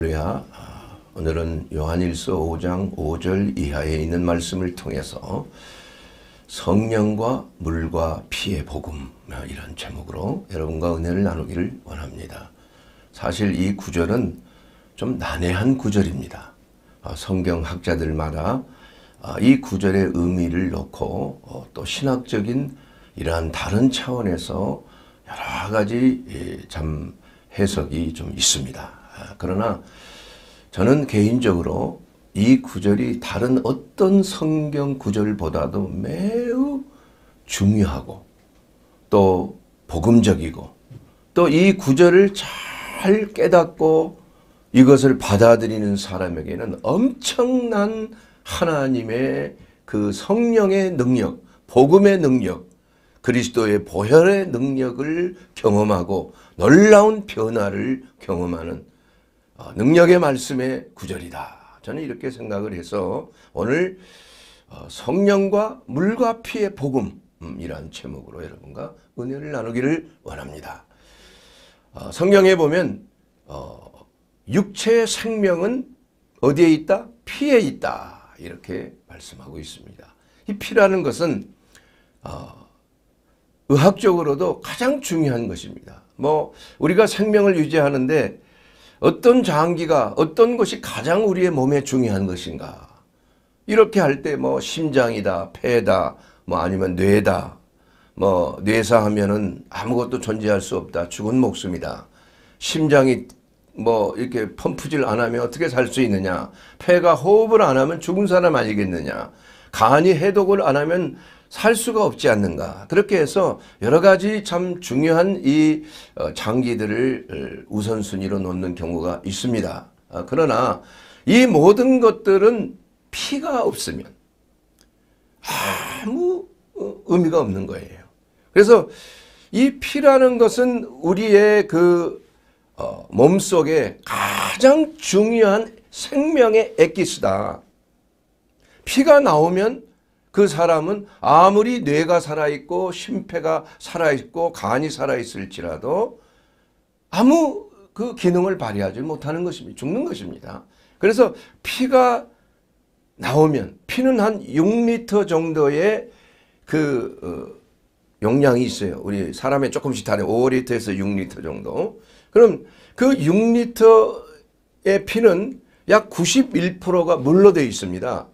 할렐루야. 오늘은 요한일서 5장 5절 이하에 있는 말씀을 통해서 성령과 물과 피의 복음 아, 이런 제목으로 여러분과 은혜를 나누기를 원합니다. 사실 이 구절은 좀 난해한 구절입니다. 아, 성경 학자들마다 아, 이 구절의 의미를 놓고 어, 또 신학적인 이러한 다른 차원에서 여러 가지 예, 참 해석이 좀 있습니다. 그러나 저는 개인적으로 이 구절이 다른 어떤 성경 구절보다도 매우 중요하고 또 복음적이고 또 이 구절을 잘 깨닫고 이것을 받아들이는 사람에게는 엄청난 하나님의 그 성령의 능력, 복음의 능력, 그리스도의 보혈의 능력을 경험하고 놀라운 변화를 경험하는 어, 능력의 말씀의 구절이다. 저는 이렇게 생각을 해서 오늘 어, 성령과 물과 피의 복음이라는 음, 제목으로 여러분과 은혜를 나누기를 원합니다. 어, 성경에 보면 육체의 생명은 어디에 있다? 피에 있다. 이렇게 말씀하고 있습니다. 이 피라는 것은 의학적으로도 가장 중요한 것입니다. 뭐 우리가 생명을 유지하는데 어떤 장기가 어떤 것이 가장 우리의 몸에 중요한 것인가 이렇게 할 때 뭐 심장이다 폐다 뭐 아니면 뇌다 뭐 뇌사 하면은 아무것도 존재할 수 없다 죽은 목숨이다 심장이 뭐 이렇게 펌프질 안 하면 어떻게 살 수 있느냐 폐가 호흡을 안 하면 죽은 사람 아니겠느냐 간이 해독을 안 하면 살 수가 없지 않는가. 그렇게 해서 여러 가지 참 중요한 이 어, 장기들을 어, 우선순위로 놓는 경우가 있습니다. 아, 그러나 이 모든 것들은 피가 없으면 아무 어, 의미가 없는 거예요. 그래서 이 피라는 것은 우리의 그 어, 몸속에 가장 중요한 생명의 액기스다. 피가 나오면 그 사람은 아무리 뇌가 살아있고 심폐가 살아있고 간이 살아있을지라도 아무 그 기능을 발휘하지 못하는 것입니다. 죽는 것입니다. 그래서 피가 나오면 피는 한 6리터 정도의 그 어, 용량이 있어요. 우리 사람의 조금씩 다른 5리터에서 6리터 정도. 그럼 그 6리터의 피는 약 91%가 물로 되어 있습니다.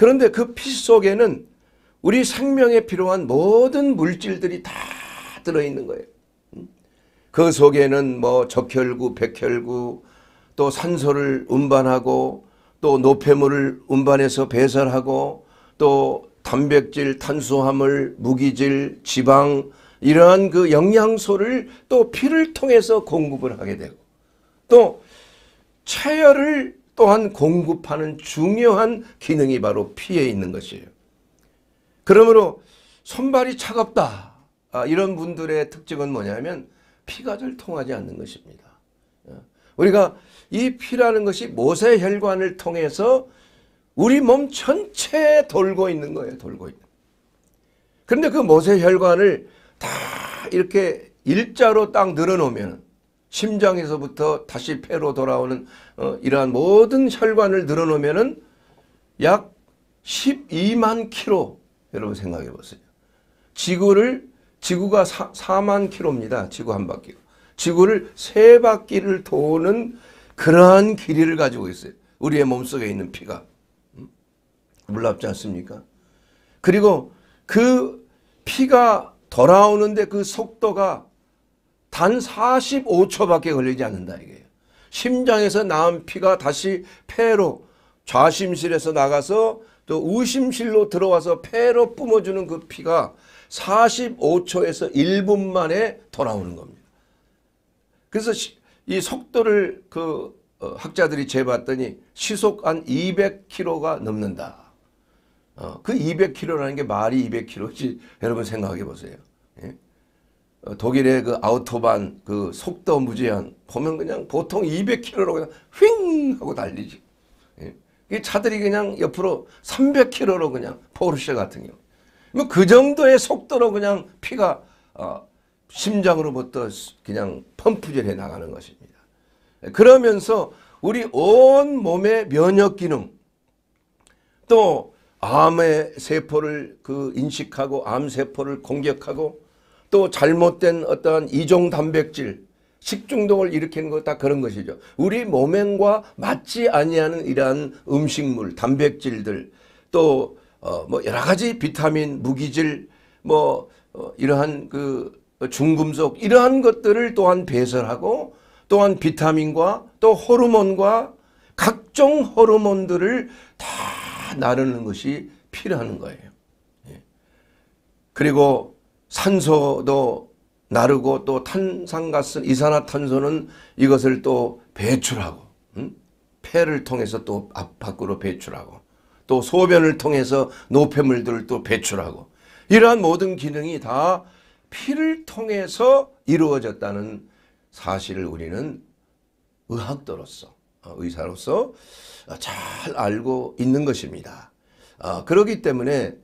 그런데 그 피 속에는 우리 생명에 필요한 모든 물질들이 다 들어있는 거예요. 음? 그 속에는 뭐 적혈구, 백혈구, 또 산소를 운반하고 또 노폐물을 운반해서 배설하고 또 단백질, 탄수화물, 무기질, 지방 이러한 그 영양소를 또 피를 통해서 공급을 하게 되고 또 체열을 또한 공급하는 중요한 기능이 바로 피에 있는 것이에요. 그러므로 손발이 차갑다 아, 이런 분들의 특징은 뭐냐면 피가 잘 통하지 않는 것입니다. 어, 우리가 이 피라는 것이 모세혈관을 통해서 우리 몸 전체에 돌고 있는 거예요. 돌고 있는. 그런데 그 모세혈관을 다 이렇게 일자로 딱 늘어놓으면 심장에서부터 다시 폐로 돌아오는 어, 이러한 모든 혈관을 늘어놓으면약 12만 키로 여러분 생각해 보세요. 지구를 지구가 사, 4만 키로입니다. 지구 한 바퀴. 지구를 세 바퀴를 도는 그러한 길이를 가지고 있어요. 우리의 몸속에 있는 피가. 음? 놀랍지 않습니까? 그리고 그 피가 돌아오는데 그 속도가 단 45초밖에 걸리지 않는다 이게 요 심장에서 나온 피가 다시 폐로 좌심실에서 나가서 또 우심실로 들어와서 폐로 뿜어주는 그 피가 45초에서 1분 만에 돌아오는 겁니다. 그래서 이 속도를 그 어, 학자들이 재봤더니 시속 한 200km가 넘는다. 어, 그 200km라는 게 말이 200km지 여러분 생각해 보세요. 어, 독일의 그 아우토반 그 속도 무제한 보면 그냥 보통 200km로 그냥 휑 하고 달리지. 예. 이 차들이 그냥 옆으로 300km로 그냥 포르쉐 같은 경우. 뭐그 정도의 속도로 그냥 피가 어, 심장으로부터 그냥 펌프질해 나가는 것입니다. 예, 그러면서 우리 온 몸의 면역 기능 또 암의 세포를 그 인식하고 암 세포를 공격하고 또 잘못된 어떤 이종 단백질 식중독을 일으키는 것다 그런 것이죠. 우리 몸행과 맞지 아니하는 이러한 음식물, 단백질들 또뭐 어 뭐 여러 가지 비타민, 무기질 뭐어 이러한 그 중금속 이러한 것들을 또한 배설하고 또한 비타민과 또 호르몬과 각종 호르몬들을 다 나르는 것이 필요한 거예요. 예. 그리고 산소도 나르고 또 탄산가스, 이산화탄소는 이것을 또 배출하고 음? 폐를 통해서 또 밖으로 배출하고 또 소변을 통해서 노폐물들을 또 배출하고 이러한 모든 기능이 다 피를 통해서 이루어졌다는 사실을 우리는 의학도로서 어, 의사로서 잘 알고 있는 것입니다. 어, 그러기 때문에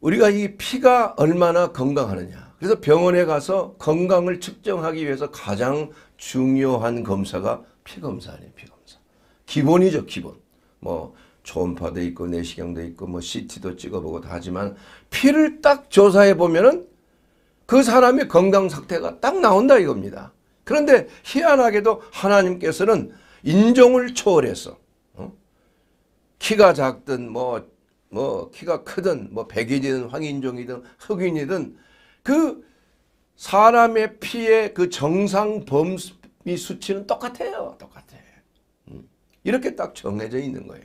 우리가 이 피가 얼마나 건강하느냐. 그래서 병원에 가서 건강을 측정하기 위해서 가장 중요한 검사가 피검사 아니에요. 피검사. 기본이죠. 기본. 뭐 초음파도 있고 내시경도 있고 뭐 CT도 찍어보고 다 하지만 피를 딱 조사해 보면은 그 사람의 건강 상태가 딱 나온다 이겁니다. 그런데 희한하게도 하나님께서는 인종을 초월해서 어? 키가 작든 뭐뭐 키가 크든 뭐 백인이든 황인종이든 흑인이든 그 사람의 피의 그 정상 범위 수치는 똑같아요. 똑같아요. 음. 이렇게 딱 정해져 있는 거예요.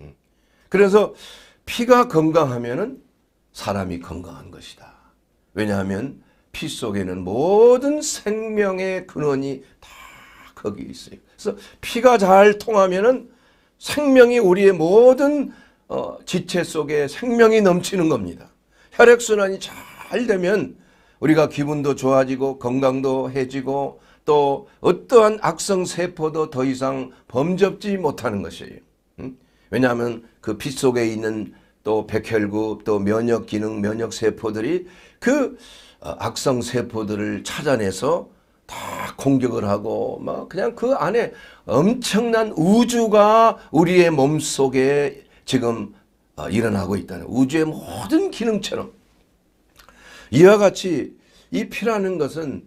음. 그래서 피가 건강하면은 사람이 건강한 것이다. 왜냐하면 피 속에는 모든 생명의 근원이 다 거기 있어요. 그래서 피가 잘 통하면은 생명이 우리의 모든 어, 지체 속에 생명이 넘치는 겁니다. 혈액순환이 잘 되면 우리가 기분도 좋아지고 건강도 해지고 또 어떠한 악성세포도 더 이상 범접지 못하는 것이에요. 응? 왜냐하면 그 피 속에 있는 또 백혈구 또 면역기능 면역세포들이 그 어, 악성세포들을 찾아내서 다 공격을 하고 막 그냥 그 안에 엄청난 우주가 우리의 몸속에 지금 어, 일어나고 있다는 우주의 모든 기능처럼 이와 같이 이 피라는 것은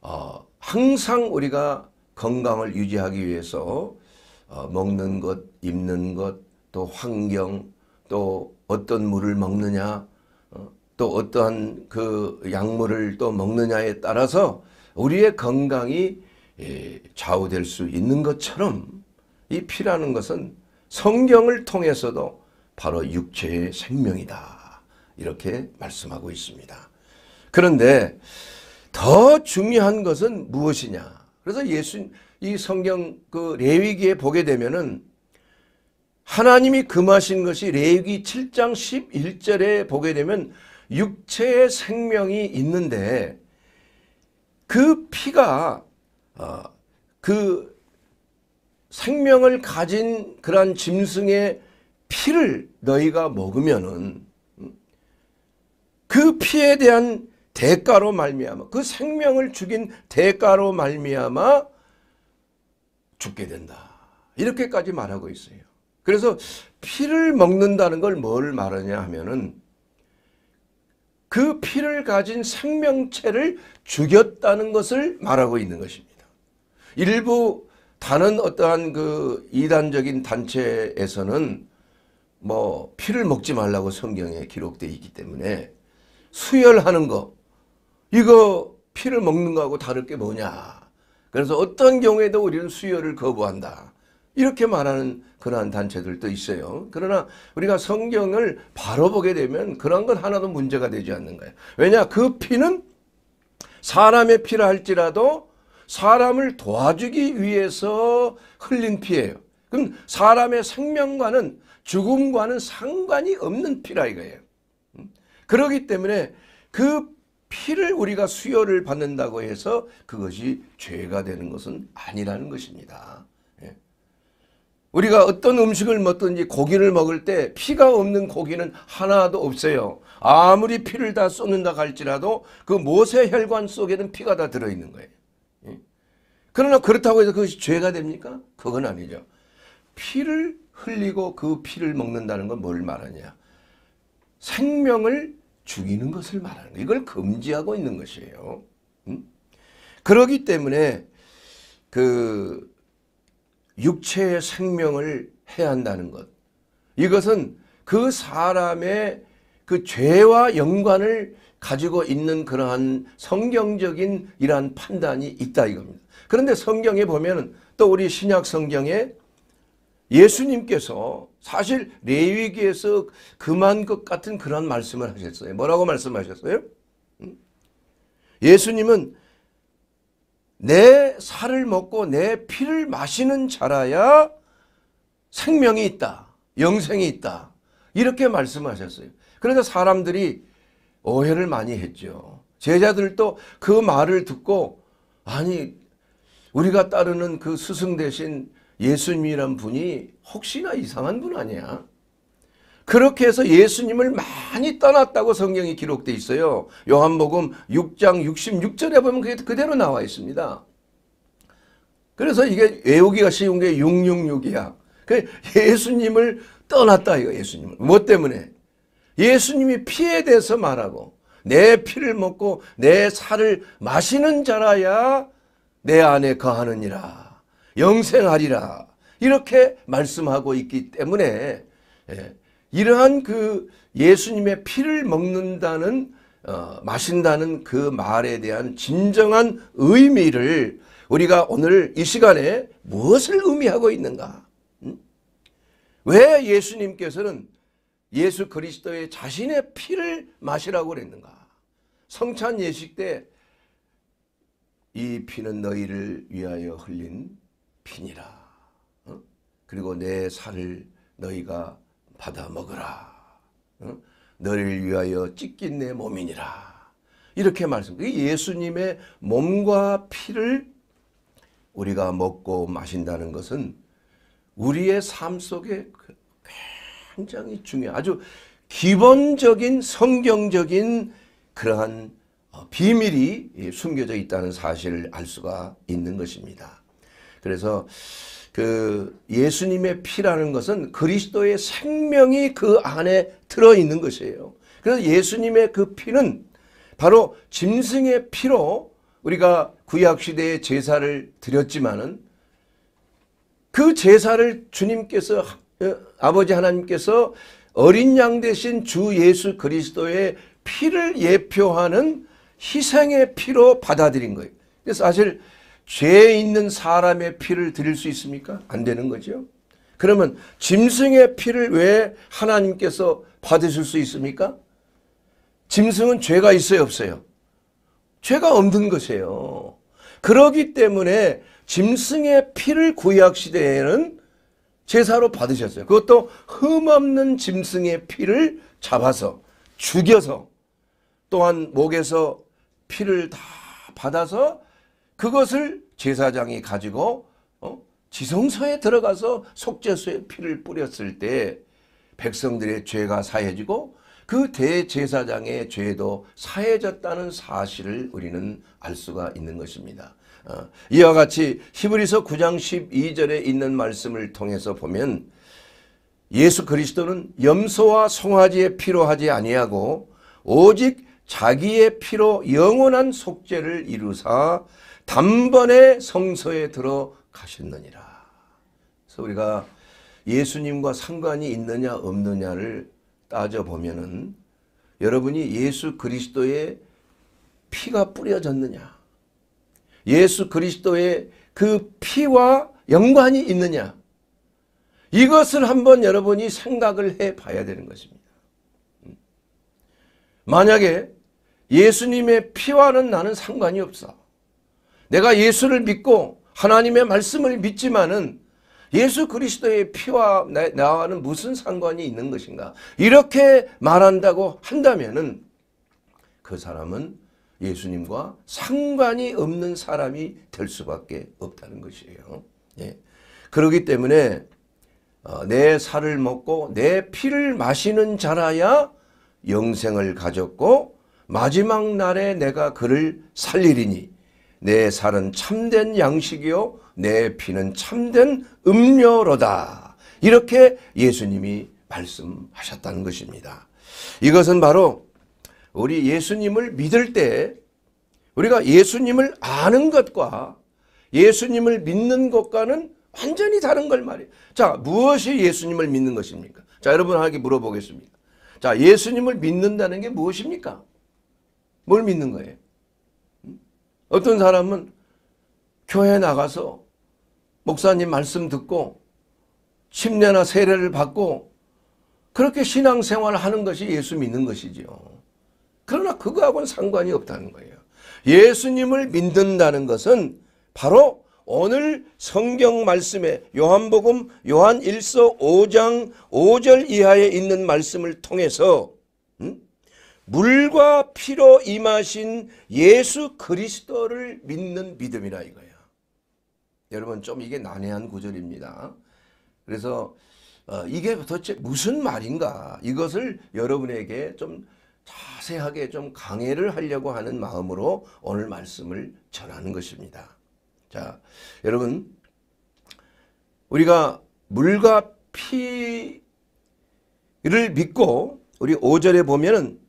어, 항상 우리가 건강을 유지하기 위해서 어, 먹는 것, 입는 것, 또 환경, 또 어떤 물을 먹느냐, 어, 또 어떠한 그 약물을 또 먹느냐에 따라서 우리의 건강이 예, 좌우될 수 있는 것처럼 이 피라는 것은 성경을 통해서도 바로 육체의 생명이다. 이렇게 말씀하고 있습니다. 그런데 더 중요한 것은 무엇이냐? 그래서 예수 이 성경 그 레위기에 보게 되면은 하나님이 금하신 것이 레위기 7장 11절에 보게 되면 육체의 생명이 있는데 그 피가 어, 그 생명을 가진 그러한 짐승의 피를 너희가 먹으면은 음, 그 피에 대한 대가로 말미암아 그 생명을 죽인 대가로 말미암아 죽게 된다. 이렇게까지 말하고 있어요. 그래서 피를 먹는다는 걸 뭘 말하냐 하면은 그 피를 가진 생명체를 죽였다는 것을 말하고 있는 것입니다. 일부 다른 어떠한 그 이단적인 단체에서는 뭐 피를 먹지 말라고 성경에 기록되어 있기 때문에 수혈하는 거 이거 피를 먹는 거하고 다를 게 뭐냐 그래서 어떤 경우에도 우리는 수혈을 거부한다 이렇게 말하는 그러한 단체들도 있어요. 그러나 우리가 성경을 바로 보게 되면 그런 건 하나도 문제가 되지 않는 거예요. 왜냐? 그 피는 사람의 피라 할지라도 사람을 도와주기 위해서 흘린 피예요. 그럼 사람의 생명과는 죽음과는 상관이 없는 피라 이거예요. 음? 그러기 때문에 그 피를 우리가 수혈을 받는다고 해서 그것이 죄가 되는 것은 아니라는 것입니다. 예. 우리가 어떤 음식을 먹든지 고기를 먹을 때 피가 없는 고기는 하나도 없어요. 아무리 피를 다 쏟는다 할지라도 그 모세혈관 속에는 피가 다 들어있는 거예요. 그러나 그렇다고 해서 그것이 죄가 됩니까? 그건 아니죠. 피를 흘리고 그 피를 먹는다는 건 뭘 말하냐. 생명을 죽이는 것을 말하는 이걸 금지하고 있는 것이에요. 음? 그러기 때문에 그 육체의 생명을 해야 한다는 것. 이것은 그 사람의 그 죄와 연관을 가지고 있는 그러한 성경적인 이러한 판단이 있다 이겁니다. 그런데 성경에 보면 또 우리 신약 성경에 예수님께서 사실 레위기에서 그만 것 같은 그런 말씀을 하셨어요. 뭐라고 말씀하셨어요? 예수님은 내 살을 먹고 내 피를 마시는 자라야 생명이 있다. 영생이 있다. 이렇게 말씀하셨어요. 그래서 그러니까 사람들이 오해를 많이 했죠. 제자들도 그 말을 듣고 아니 우리가 따르는 그 스승 대신 예수님이란 분이 혹시나 이상한 분 아니야. 그렇게 해서 예수님을 많이 떠났다고 성경이 기록돼 있어요. 요한복음 6장 66절에 보면 그게 그대로 나와 있습니다. 그래서 이게 외우기가 쉬운 게 666이야. 그 예수님을 떠났다 이거 예수님을. 뭐 때문에? 예수님이 피에 대해서 말하고 내 피를 먹고 내 살을 마시는 자라야 내 안에 거하느니라 영생하리라 이렇게 말씀하고 있기 때문에 예, 이러한 그 예수님의 피를 먹는다는 어, 마신다는 그 말에 대한 진정한 의미를 우리가 오늘 이 시간에 무엇을 의미하고 있는가? 응? 음? 왜 예수님께서는 예수 그리스도의 자신의 피를 마시라고 그랬는가? 성찬 예식 때이 피는 너희를 위하여 흘린 피니라. 어? 그리고 내 살을 너희가 받아 먹으라. 어? 너를 위하여 찢긴 내 몸이니라. 이렇게 말씀. 예수님의 몸과 피를 우리가 먹고 마신다는 것은 우리의 삶 속에 그 굉장히 중요해. 아주 기본적인 성경적인 그러한 어, 비밀이 숨겨져 있다는 사실을 알 수가 있는 것입니다. 그래서 그 예수님의 피라는 것은 그리스도의 생명이 그 안에 들어 있는 것이에요. 그래서 예수님의 그 피는 바로 짐승의 피로 우리가 구약 시대의 제사를 드렸지만은 그 제사를 주님께서 어, 아버지 하나님께서 어린 양 대신 주 예수 그리스도의 피를 예표하는 희생의 피로 받아들인 거예요. 그래 사실 죄 있는 사람의 피를 드릴 수 있습니까? 안 되는 거죠. 그러면 짐승의 피를 왜 하나님께서 받으실 수 있습니까? 짐승은 죄가 있어요 없어요? 죄가 없는 것이에요. 그러기 때문에 짐승의 피를 구약시대에는 제사로 받으셨어요. 그것도 흠없는 짐승의 피를 잡아서 죽여서 또한 목에서 피를 다 받아서 그것을 제사장이 가지고 어? 지성소에 들어가서 속죄수에 피를 뿌렸을 때 백성들의 죄가 사해지고 그 대제사장의 죄도 사해졌다는 사실을 우리는 알 수가 있는 것입니다. 어, 이와 같이 히브리서 9장 12절에 있는 말씀을 통해서 보면 예수 그리스도는 염소와 송아지의 피로 하지 아니하고 오직 자기의 피로 영원한 속죄를 이루사 단번에 성소에 들어가셨느니라. 그래서 우리가 예수님과 상관이 있느냐 없느냐를 따져보면은 여러분이 예수 그리스도의 피가 뿌려졌느냐 예수 그리스도의 그 피와 연관이 있느냐 이것을 한번 여러분이 생각을 해봐야 되는 것입니다. 만약에 예수님의 피와는 나는 상관이 없어. 내가 예수를 믿고 하나님의 말씀을 믿지만은 예수 그리스도의 피와 나와는 무슨 상관이 있는 것인가? 이렇게 말한다고 한다면은 그 사람은 예수님과 상관이 없는 사람이 될 수밖에 없다는 것이에요. 예. 그렇기 때문에 어, 내 살을 먹고 내 피를 마시는 자라야 영생을 가졌고 마지막 날에 내가 그를 살리리니 내 살은 참된 양식이요 내 피는 참된 음료로다. 이렇게 예수님이 말씀하셨다는 것입니다. 이것은 바로 우리 예수님을 믿을 때 우리가 예수님을 아는 것과 예수님을 믿는 것과는 완전히 다른 걸 말이에요. 자, 무엇이 예수님을 믿는 것입니까? 자, 여러분 하나 물어보겠습니다. 자, 예수님을 믿는다는 게 무엇입니까? 뭘 믿는 거예요? 음? 어떤 사람은 교회 나가서 목사님 말씀 듣고 침례나 세례를 받고 그렇게 신앙생활을 하는 것이 예수 믿는 것이지요. 그러나 그거하고는 상관이 없다는 거예요. 예수님을 믿는다는 것은 바로 오늘 성경 말씀에 요한복음 요한 1서 5장 5절 이하에 있는 말씀을 통해서 음? 물과 피로 임하신 예수 그리스도를 믿는 믿음이라 이거야. 여러분 좀 이게 난해한 구절입니다. 그래서 어, 이게 도대체 무슨 말인가 이것을 여러분에게 좀 자세하게 좀강의를 하려고 하는 마음으로 오늘 말씀을 전하는 것입니다. 자, 여러분 우리가 물과 피를 믿고 우리 5절에 보면은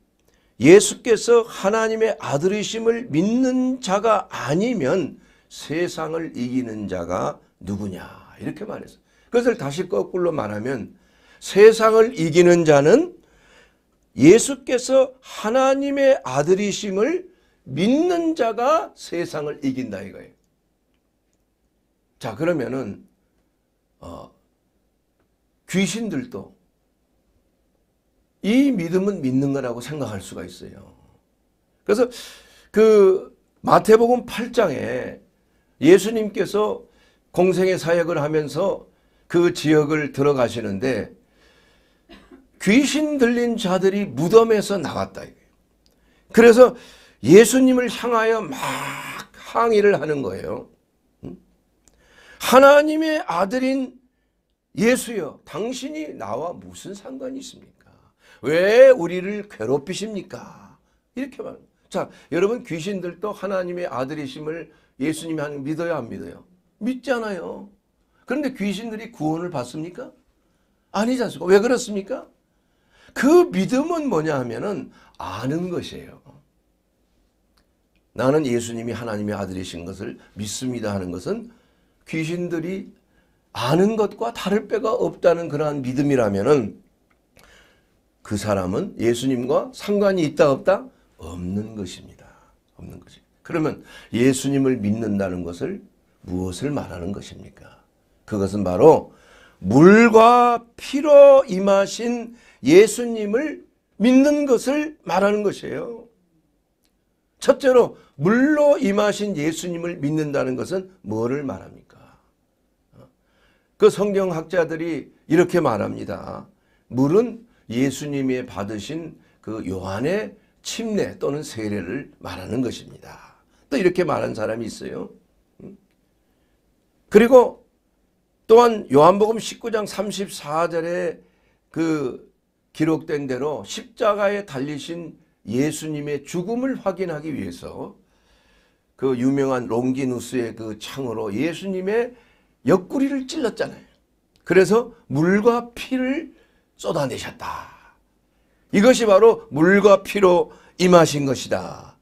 예수께서 하나님의 아들이심을 믿는 자가 아니면 세상을 이기는 자가 누구냐 이렇게 말했어 그것을 다시 거꾸로 말하면 세상을 이기는 자는 예수께서 하나님의 아들이심을 믿는 자가 세상을 이긴다 이거예요. 자 그러면은 어, 귀신들도 이 믿음은 믿는 거라고 생각할 수가 있어요. 그래서 그 마태복음 8장에 예수님께서 공생의 사역을 하면서 그 지역을 들어가시는데 귀신 들린 자들이 무덤에서 나왔다. 그래서 예수님을 향하여 막 항의를 하는 거예요. 하나님의 아들인 예수여 당신이 나와 무슨 상관이 있습니까? 왜 우리를 괴롭히십니까? 이렇게 말합니다. 자 여러분 귀신들도 하나님의 아들이심을 예수님이 하는 믿어야 안 믿어요? 믿잖아요. 그런데 귀신들이 구원을 받습니까? 아니지 않습니까? 왜 그렇습니까? 그 믿음은 뭐냐 하면은 아는 것이에요. 나는 예수님이 하나님의 아들이신 것을 믿습니다 하는 것은 귀신들이 아는 것과 다를 바가 없다는 그러한 믿음이라면그 사람은 예수님과 상관이 있다 없다 없는 것입니다. 없는 거지. 그러면 예수님을 믿는다는 것을 무엇을 말하는 것입니까? 그것은 바로 물과 피로 임하신 예수님을 믿는 것을 말하는 것이에요. 첫째로 물로 임하신 예수님을 믿는다는 것은 뭐를 말합니까? 그 성경학자들이 이렇게 말합니다. 물은 예수님이 받으신 그 요한의 침례 또는 세례를 말하는 것입니다. 또 이렇게 말한 사람이 있어요. 음? 그리고 또한 요한복음 19장 34절에 그 기록된 대로 십자가에 달리신 예수님의 죽음을 확인하기 위해서 그 유명한 롱기누스의 그 창으로 예수님의 옆구리를 찔렀잖아요. 그래서 물과 피를 쏟아내셨다. 이것이 바로 물과 피로 임하신 것이다.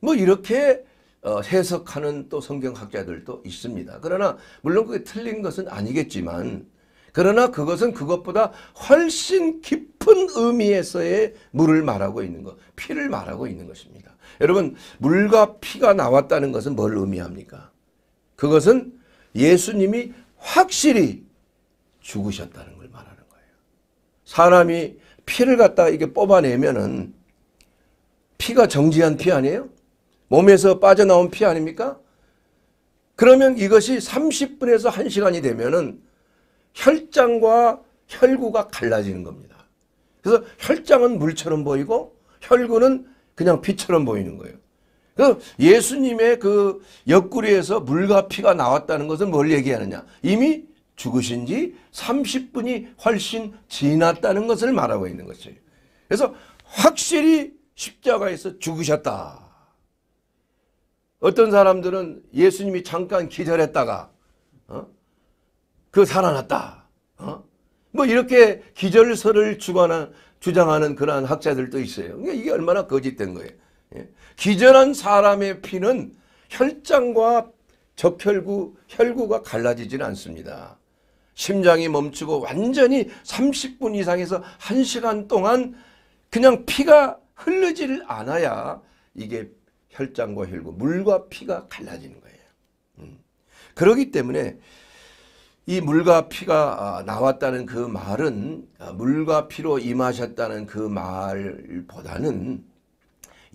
뭐 이렇게 어, 해석하는 또 성경학자들도 있습니다. 그러나 물론 그게 틀린 것은 아니겠지만 그러나 그것은 그것보다 훨씬 깊은 의미에서의 물을 말하고 있는 것, 피를 말하고 있는 것입니다. 여러분 물과 피가 나왔다는 것은 뭘 의미합니까? 그것은 예수님이 확실히 죽으셨다는 걸 말하는 거예요. 사람이 피를 갖다 이게 뽑아내면은 피가 정지한 피 아니에요? 몸에서 빠져나온 피 아닙니까? 그러면 이것이 30분에서 1시간이 되면은 혈장과 혈구가 갈라지는 겁니다. 그래서 혈장은 물처럼 보이고 혈구는 그냥 피처럼 보이는 거예요. 그 예수님의 그 옆구리에서 물과 피가 나왔다는 것은 뭘 얘기하느냐. 이미 죽으신 지 30분이 훨씬 지났다는 것을 말하고 있는 것이에요. 그래서 확실히 십자가에서 죽으셨다. 어떤 사람들은 예수님이 잠깐 기절했다가 어? 그 살아났다. 어? 뭐 이렇게 기절설을 주관한, 주장하는 그러한 학자들도 있어요. 그러니까 이게 얼마나 거짓된 거예요. 예? 기절한 사람의 피는 혈장과 적혈구, 혈구가 갈라지질 않습니다. 심장이 멈추고 완전히 30분 이상에서 1시간 동안 그냥 피가 흐르지를 않아야 이게 혈장과 혈구, 물과 피가 갈라지는 거예요. 음. 그러기 때문에 이 물과 피가 아, 나왔다는 그 말은 아, 물과 피로 임하셨다는 그 말보다는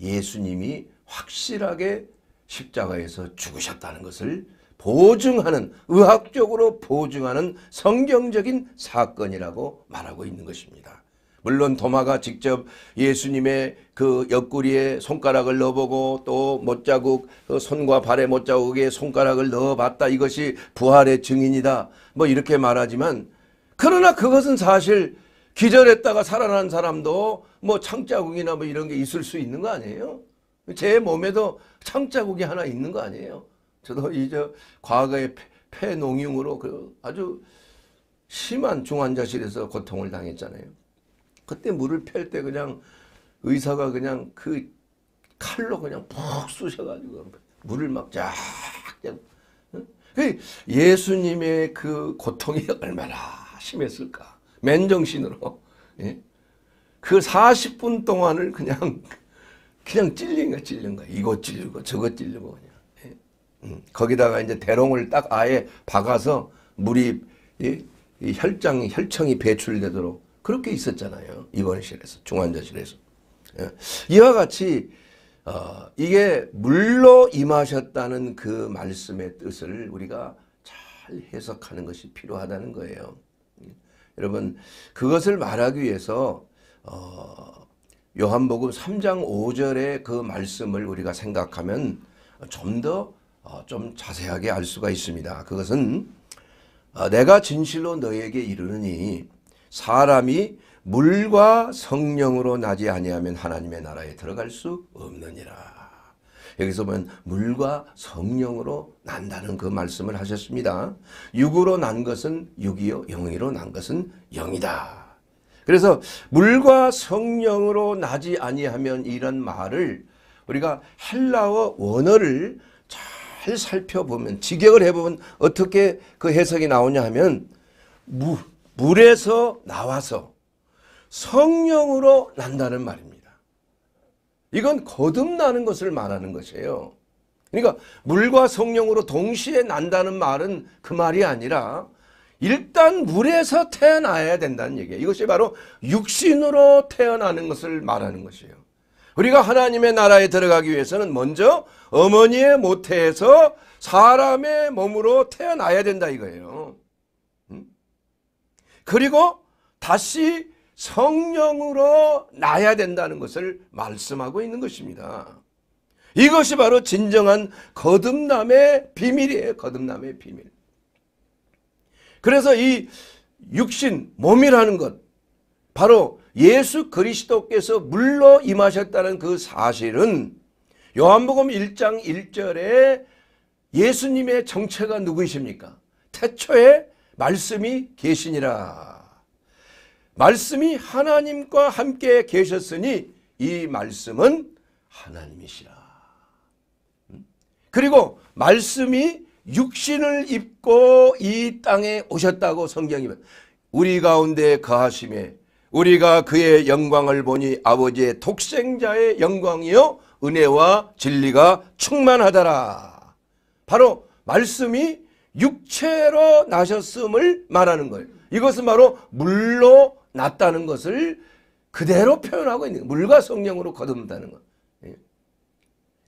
예수님이 확실하게 십자가에서 죽으셨다는 것을 보증하는 의학적으로 보증하는 성경적인 사건이라고 말하고 있는 것입니다. 물론 도마가 직접 예수님의 그 옆구리에 손가락을 넣어보고 또 못자국 그 손과 발의 못자국에 손가락을 넣어봤다 이것이 부활의 증인이다 뭐 이렇게 말하지만 그러나 그것은 사실 기절했다가 살아난 사람도 뭐 창자국이나 뭐 이런 게 있을 수 있는 거 아니에요? 제 몸에도 창자국이 하나 있는 거 아니에요? 저도 이제 과거의 폐농융으로 그 아주 심한 중환자실에서 고통을 당했잖아요. 그때 물을 펼 때 그냥 의사가 그냥 그 칼로 그냥 푹 쑤셔가지고 물을 막 쫙. 그 예수님의 그 고통이 얼마나 심했을까. 맨정신으로. 예? 그 40분 동안을 그냥 그냥 찔린 거야, 찔린 거야. 이것 찔리고 저것 찔리고 그냥. 예? 음. 거기다가 이제 대롱을 딱 아예 박아서 물이 이, 이 혈장이 혈청이 배출되도록 그렇게 있었잖아요. 입원실에서 중환자실에서 예. 이와 같이 어, 이게 물로 임하셨다는 그 말씀의 뜻을 우리가 잘 해석하는 것이 필요하다는 거예요. 예? 여러분 그것을 말하기 위해서 어, 요한복음 3장 5절의 그 말씀을 우리가 생각하면 좀 더좀 어, 자세하게 알 수가 있습니다. 그것은 어, 내가 진실로 너에게 이르느니 사람이 물과 성령으로 나지 아니하면 하나님의 나라에 들어갈 수 없느니라. 여기서 보면 물과 성령으로 난다는 그 말씀을 하셨습니다. 육으로 난 것은 육이요 영이로 난 것은 영이다. 그래서 물과 성령으로 나지 아니하면 이런 말을 우리가 헬라어 원어를 잘 살펴보면 직역을 해보면 어떻게 그 해석이 나오냐 하면 무, 물에서 나와서 성령으로 난다는 말입니다. 이건 거듭나는 것을 말하는 것이에요. 그러니까 물과 성령으로 동시에 난다는 말은 그 말이 아니라 일단 물에서 태어나야 된다는 얘기예요. 이것이 바로 육신으로 태어나는 것을 말하는 것이에요. 우리가 하나님의 나라에 들어가기 위해서는 먼저 어머니의 모태에서 사람의 몸으로 태어나야 된다 이거예요. 음? 그리고 다시 성령으로 나야 된다는 것을 말씀하고 있는 것입니다. 이것이 바로 진정한 거듭남의 비밀이에요. 거듭남의 비밀. 그래서 이 육신 몸이라는 것 바로 예수 그리스도께서 물로 임하셨다는 그 사실은 요한복음 1장 1절에 예수님의 정체가 누구이십니까? 태초에 말씀이 계시니라. 말씀이 하나님과 함께 계셨으니 이 말씀은 하나님이시라. 음? 그리고 말씀이 육신을 입고 이 땅에 오셨다고 성경이 우리 가운데 거하심에 우리가 그의 영광을 보니 아버지의 독생자의 영광이요 은혜와 진리가 충만하더라. 바로 말씀이 육체로 나셨음을 말하는 거예요. 이것은 바로 물로 났다는 것을 그대로 표현하고 있는 거예요. 물과 성령으로 거듭다는 것.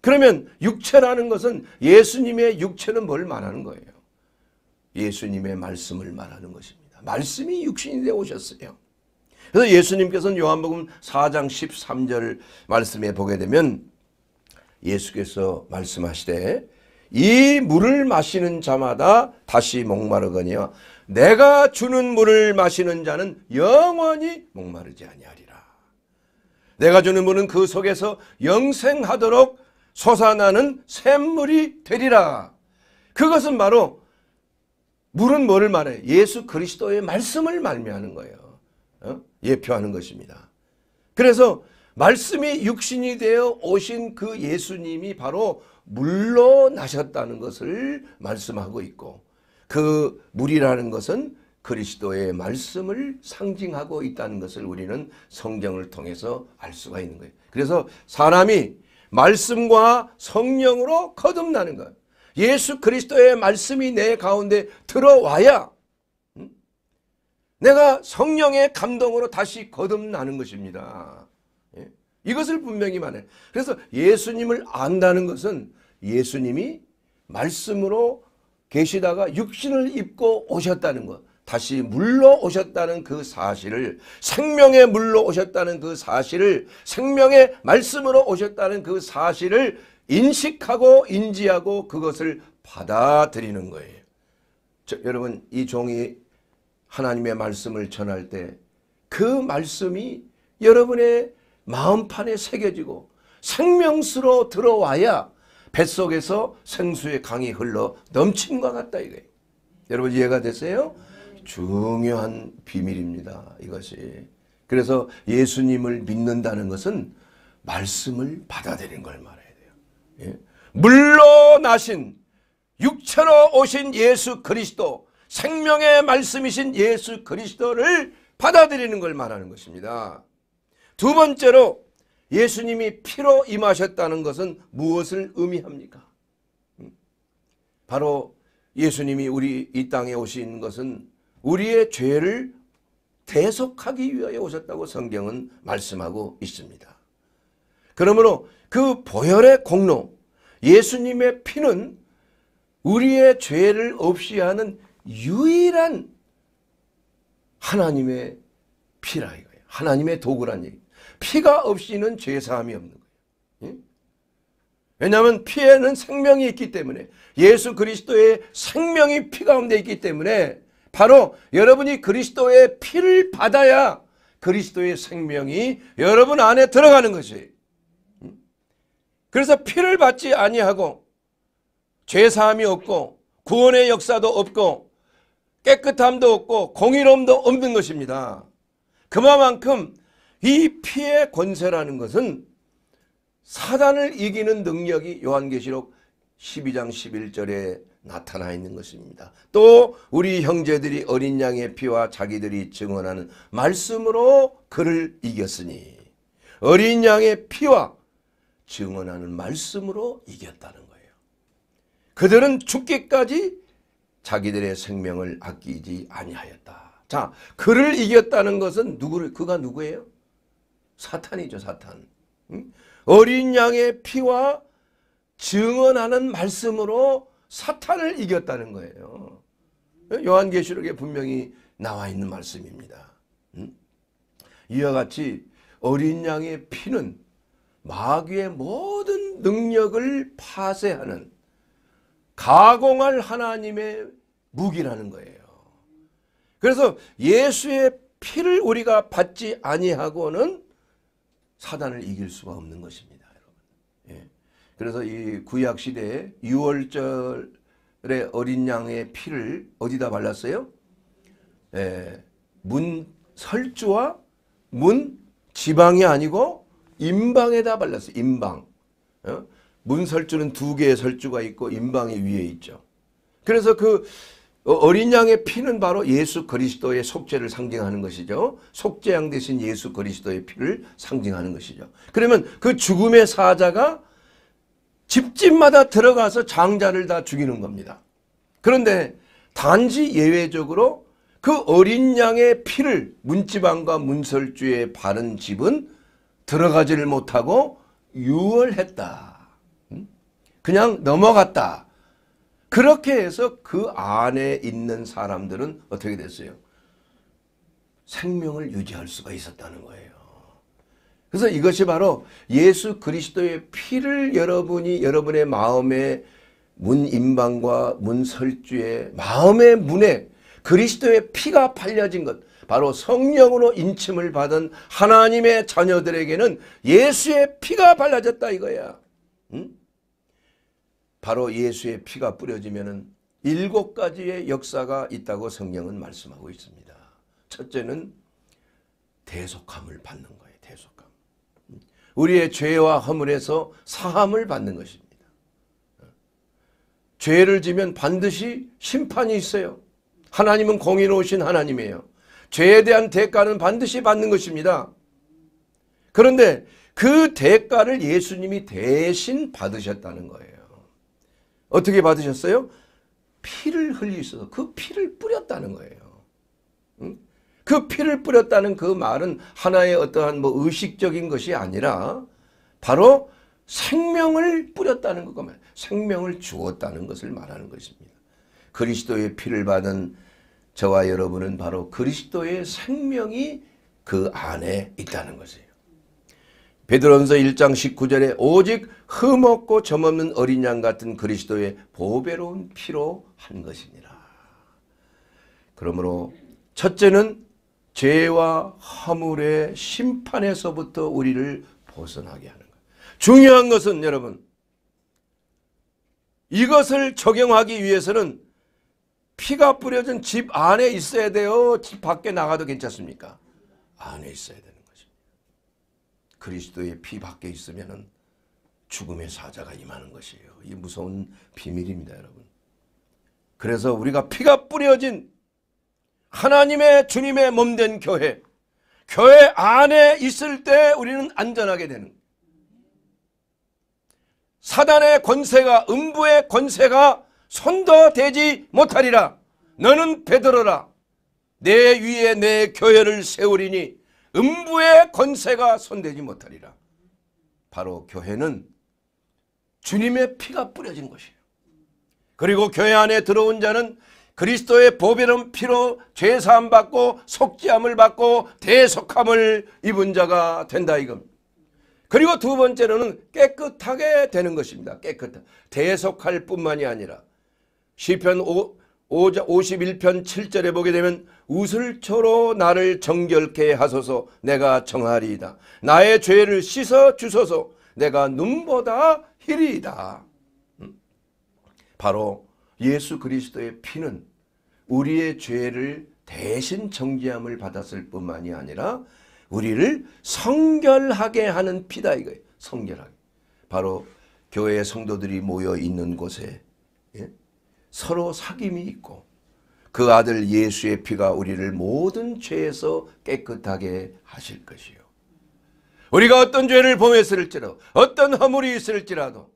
그러면 육체라는 것은 예수님의 육체는 뭘 말하는 거예요? 예수님의 말씀을 말하는 것입니다. 말씀이 육신이 되어 오셨어요. 그래서 예수님께서는 요한복음 4장 13절 말씀에 보게 되면 예수께서 말씀하시되 이 물을 마시는 자마다 다시 목마르거니와 내가 주는 물을 마시는 자는 영원히 목마르지 아니하리라. 내가 주는 물은 그 속에서 영생하도록 솟아나는 샘물이 되리라. 그것은 바로 물은 뭐를 말해? 예수 그리스도의 말씀을 말미하는 거예요. 어? 예표하는 것입니다. 그래서 말씀이 육신이 되어 오신 그 예수님이 바로 물로 나셨다는 것을 말씀하고 있고 그 물이라는 것은 그리스도의 말씀을 상징하고 있다는 것을 우리는 성경을 통해서 알 수가 있는 거예요. 그래서 사람이 말씀과 성령으로 거듭나는 것. 예 예수 그리스도의 말씀이 내 가운데 들어와야 음? 내가 성령의 감동으로 다시 거듭나는 것입니다. 예? 이것을 분명히 말해 그래서 예수님을 안다는 것은 예수님이 말씀으로 계시다가 육신을 입고 오셨다는 것. 다시 물러 오셨다는 그 사실을 생명의 물로 오셨다는 그 사실을 생명의 말씀으로 오셨다는 그 사실을 인식하고 인지하고 그것을 받아들이는 거예요. 저, 여러분 이 종이 하나님의 말씀을 전할 때 그 말씀이 여러분의 마음판에 새겨지고 생명수로 들어와야 뱃속에서 생수의 강이 흘러 넘친 것 같다 이거예요. 여러분 이해가 되세요? 중요한 비밀입니다. 이것이. 그래서 예수님을 믿는다는 것은 말씀을 받아들인 걸 말해야 돼요. 예? 물로 나신 육체로 오신 예수 그리스도 생명의 말씀이신 예수 그리스도를 받아들이는 걸 말하는 것입니다. 두 번째로 예수님이 피로 임하셨다는 것은 무엇을 의미합니까? 음. 바로 예수님이 우리 이 땅에 오신 것은 우리의 죄를 대속하기 위하여 오셨다고 성경은 말씀하고 있습니다. 그러므로 그 보혈의 공로 예수님의 피는 우리의 죄를 없이 하는 유일한 하나님의 피라 이거예요. 하나님의 도구란 얘기. 피가 없이는 죄사함이 없는 거예요. 예? 왜냐하면 피에는 생명이 있기 때문에 예수 그리스도의 생명이 피 가운데 있기 때문에 바로 여러분이 그리스도의 피를 받아야 그리스도의 생명이 여러분 안에 들어가는 것이 음? 그래서 피를 받지 아니하고 죄사함이 없고 구원의 역사도 없고 깨끗함도 없고 공의로움도 없는 것입니다. 그만큼 이 피의 권세라는 것은 사단을 이기는 능력이 요한계시록 12장 11절에 나타나 있는 것입니다. 또 우리 형제들이 어린 양의 피와 자기들이 증언하는 말씀으로 그를 이겼으니 어린 양의 피와 증언하는 말씀으로 이겼다는 거예요. 그들은 죽기까지 자기들의 생명을 아끼지 아니하였다. 자, 그를 이겼다는 것은 누구를 그가 누구예요? 사탄이죠, 사탄. 응? 어린 양의 피와 증언하는 말씀으로 사탄을 이겼다는 거예요. 요한계시록에 분명히 나와 있는 말씀입니다. 음? 이와 같이 어린 양의 피는 마귀의 모든 능력을 파쇄하는 가공할 하나님의 무기라는 거예요. 그래서 예수의 피를 우리가 받지 아니하고는 사단을 이길 수가 없는 것입니다. 그래서 이 구약 시대에 유월절에 어린 양의 피를 어디다 발랐어요? 예, 문 설주와 문 지방이 아니고 임방에다 발랐어요. 임방. 어? 문 설주는 두 개의 설주가 있고 임방이 위에 있죠. 그래서 그 어, 어린 양의 피는 바로 예수 그리스도의 속죄를 상징하는 것이죠. 속죄양 대신 예수 그리스도의 피를 상징하는 것이죠. 그러면 그 죽음의 사자가 집집마다 들어가서 장자를 다 죽이는 겁니다. 그런데 단지 예외적으로 그 어린 양의 피를 문지방과 문설주에 바른 집은 들어가지를 못하고 유월했다. 음? 그냥 넘어갔다. 그렇게 해서 그 안에 있는 사람들은 어떻게 됐어요? 생명을 유지할 수가 있었다는 거예요. 그래서 이것이 바로 예수 그리스도의 피를 여러분이 여러분의 마음의 문인방과문 설주에 마음의 문에 그리스도의 피가 팔려진 것 바로 성령으로 인침을 받은 하나님의 자녀들에게는 예수의 피가 발라졌다 이거야. 응? 바로 예수의 피가 뿌려지면 일곱 가지의 역사가 있다고 성령은 말씀하고 있습니다. 첫째는 대속함을 받는 것. 우리의 죄와 허물에서 사함을 받는 것입니다. 죄를 지면 반드시 심판이 있어요. 하나님은 공의로우신 하나님이에요. 죄에 대한 대가는 반드시 받는 것입니다. 그런데 그 대가를 예수님이 대신 받으셨다는 거예요. 어떻게 받으셨어요? 피를 흘리셔서 그 피를 뿌렸다는 거예요. 응? 그 피를 뿌렸다는 그 말은 하나의 어떠한 뭐 의식적인 것이 아니라 바로 생명을 뿌렸다는 것과 말, 생명을 주었다는 것을 말하는 것입니다. 그리스도의 피를 받은 저와 여러분은 바로 그리스도의 생명이 그 안에 있다는 것이에요. 베드로전서 1장 19절에 오직 흠없고 점없는 어린 양 같은 그리스도의 보배로운 피로 한 것이니라. 그러므로 첫째는 죄와 허물의 심판에서부터 우리를 벗어나게 하는 거예요. 중요한 것은 여러분 이것을 적용하기 위해서는 피가 뿌려진 집 안에 있어야 돼요? 집 밖에 나가도 괜찮습니까? 안에 있어야 되는 거죠. 그리스도의 피 밖에 있으면 죽음의 사자가 임하는 것이에요. 이 무서운 비밀입니다, 여러분. 그래서 우리가 피가 뿌려진 하나님의 주님의 몸된 교회 교회 안에 있을 때 우리는 안전하게 되는 사단의 권세가 음부의 권세가 손도 대지 못하리라 너는 베드로라 내 위에 내 교회를 세우리니 음부의 권세가 손대지 못하리라 바로 교회는 주님의 피가 뿌려진 것이에요 그리고 교회 안에 들어온 자는 그리스도의 보배는 피로 죄사함 받고 속죄함을 받고 대속함을 입은 자가 된다 이겁니다. 그리고 두 번째로는 깨끗하게 되는 것입니다. 깨끗한 대속할 뿐만이 아니라 시편 51편 7절에 보게 되면 우슬초로 나를 정결케 하소서 내가 정하리이다. 나의 죄를 씻어 주소서 내가 눈보다 희리이다. 음. 바로 예수 그리스도의 피는 우리의 죄를 대신 정죄함을 받았을 뿐만이 아니라 우리를 성결하게 하는 피다 이거예요. 성결하게. 바로 교회의 성도들이 모여 있는 곳에 예? 서로 사귐이 있고 그 아들 예수의 피가 우리를 모든 죄에서 깨끗하게 하실 것이요. 우리가 어떤 죄를 범했을지라도 어떤 허물이 있을지라도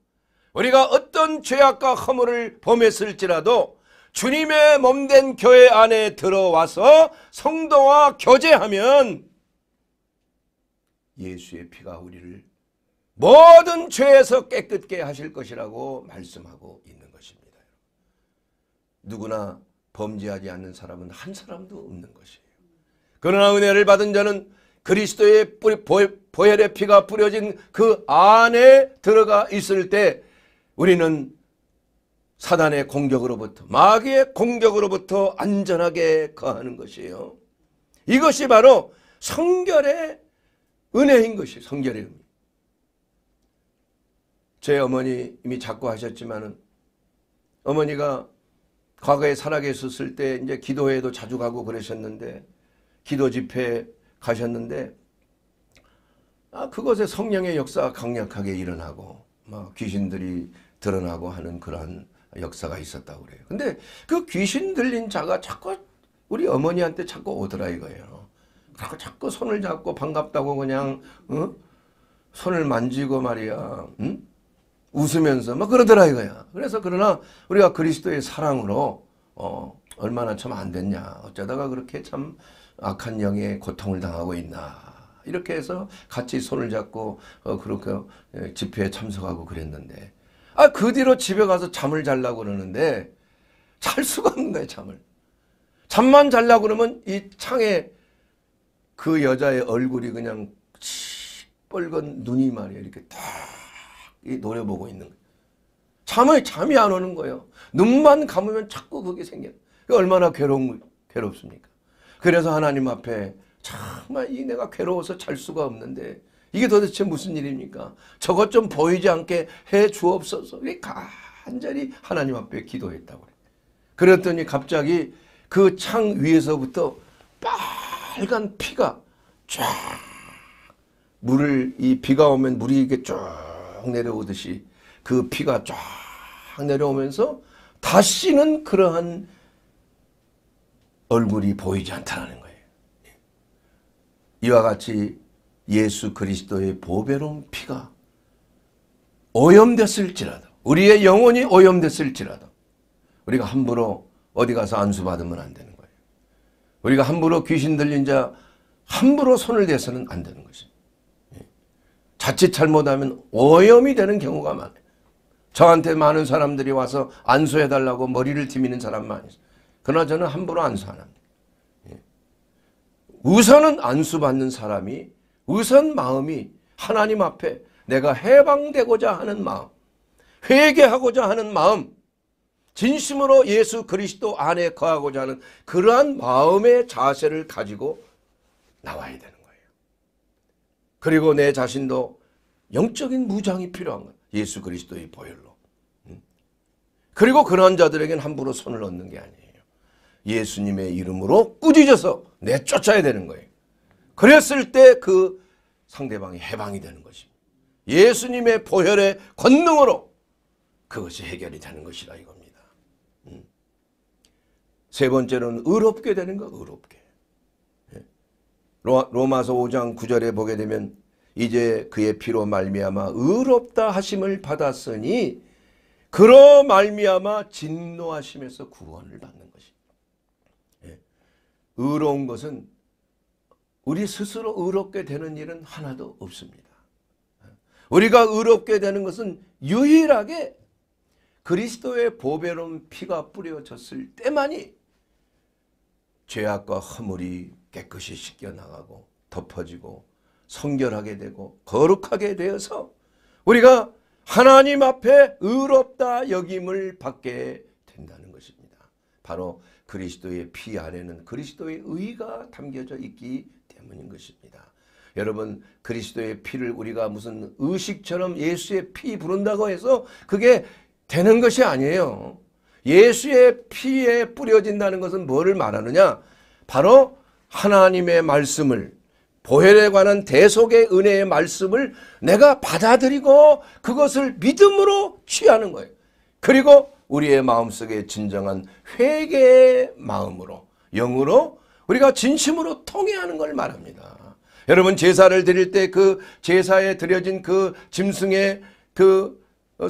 우리가 어떤 죄악과 허물을 범했을지라도 주님의 몸된 교회 안에 들어와서 성도와 교제하면 예수의 피가 우리를 모든 죄에서 깨끗게 하실 것이라고 말씀하고 있는 것입니다. 누구나 범죄하지 않는 사람은 한 사람도 없는 것이에요. 그러나 은혜를 받은 자는 그리스도의 보혈의 피가 뿌려진 그 안에 들어가 있을 때 우리는 사단의 공격으로부터 마귀의 공격으로부터 안전하게 거하는 것이에요. 이것이 바로 성결의 은혜인 것이 성결의 의미. 제 어머니 이미 작고 하셨지만은 어머니가 과거에 살아계셨을 때 이제 기도회도 자주 가고 그러셨는데 기도 집회 가셨는데 아 그것에 성령의 역사가 강력하게 일어나고 막 귀신들이 드러나고 하는 그런 역사가 있었다고 그래요. 근데 그 귀신 들린 자가 자꾸 우리 어머니한테 자꾸 오더라 이거예요. 자꾸 자꾸 손을 잡고 반갑다고 그냥 어? 손을 만지고 말이야. 응? 웃으면서 막 그러더라 이거야. 그래서 그러나 우리가 그리스도의 사랑으로 어, 얼마나 참 안 됐냐. 어쩌다가 그렇게 참 악한 영에 고통을 당하고 있나. 이렇게 해서 같이 손을 잡고 어, 그렇게 예, 집회에 참석하고 그랬는데 아, 그 뒤로 집에 가서 잠을 자려고 그러는데 잘 수가 없는 거예요, 잠을. 잠만 자려고 그러면 이 창에 그 여자의 얼굴이 그냥 시뻘건 눈이 말이에요. 이렇게 딱 노려보고 있는 거예요. 잠을, 잠이 안 오는 거예요. 눈만 감으면 자꾸 그게 생겨요. 얼마나 괴로운, 괴롭습니까? 그래서 하나님 앞에 정말 이 내가 괴로워서 잘 수가 없는데 이게 도대체 무슨 일입니까? 저것 좀 보이지 않게 해 주옵소서. 간절히 하나님 앞에 기도했다고 그래. 그랬더니 갑자기 그 창 위에서부터 빨간 피가 쫙 물을 이 비가 오면 물이 이렇게 쫙 내려오듯이 그 피가 쫙 내려오면서 다시는 그러한 얼굴이 보이지 않다는 거예요. 이와 같이 예수 그리스도의 보배로운 피가 오염됐을지라도 우리의 영혼이 오염됐을지라도 우리가 함부로 어디 가서 안수받으면 안 되는 거예요. 우리가 함부로 귀신 들린 자 함부로 손을 대서는 안 되는 거죠. 예. 자칫 잘못하면 오염이 되는 경우가 많아요. 저한테 많은 사람들이 와서 안수해달라고 머리를 뒤미는 사람 많이 있어요. 그러나 저는 함부로 안수 안 합니다. 예. 우선은 안수받는 사람이 우선 마음이 하나님 앞에 내가 해방되고자 하는 마음, 회개하고자 하는 마음, 진심으로 예수 그리스도 안에 거하고자 하는 그러한 마음의 자세를 가지고 나와야 되는 거예요. 그리고 내 자신도 영적인 무장이 필요한 거예요. 예수 그리스도의 보혈로. 그리고 그런 자들에겐 함부로 손을 얻는 게 아니에요. 예수님의 이름으로 꾸짖어서 내쫓아야 되는 거예요. 그랬을 때 그 상대방이 해방이 되는 것입니다. 예수님의 보혈의 권능으로 그것이 해결이 되는 것이라 이겁니다. 음. 세번째는 의롭게 되는 거 의롭게. 예. 로마서 5장 9절에 보게 되면 이제 그의 피로 말미암아 의롭다 하심을 받았으니 그러 말미암아 진노하심에서 구원을 받는 것입니다. 예. 의로운 것은 우리 스스로 의롭게 되는 일은 하나도 없습니다. 우리가 의롭게 되는 것은 유일하게 그리스도의 보배로운 피가 뿌려졌을 때만이 죄악과 허물이 깨끗이 씻겨나가고 덮어지고 성결하게 되고 거룩하게 되어서 우리가 하나님 앞에 의롭다 여김을 받게 된다는 것입니다. 바로 그리스도의 피 안에는 그리스도의 의가 담겨져 있기 때문인 것입니다. 여러분 그리스도의 피를 우리가 무슨 의식처럼 예수의 피 부른다고 해서 그게 되는 것이 아니에요. 예수의 피에 뿌려진다는 것은 뭐를 말하느냐? 바로 하나님의 말씀을 보혈에 관한 대속의 은혜의 말씀을 내가 받아들이고 그것을 믿음으로 취하는 거예요. 그리고 우리의 마음속에 진정한 회개의 마음으로 영으로 우리가 진심으로 통해하는 걸 말합니다. 여러분 제사를 드릴 때 그 제사에 드려진 그 짐승의 그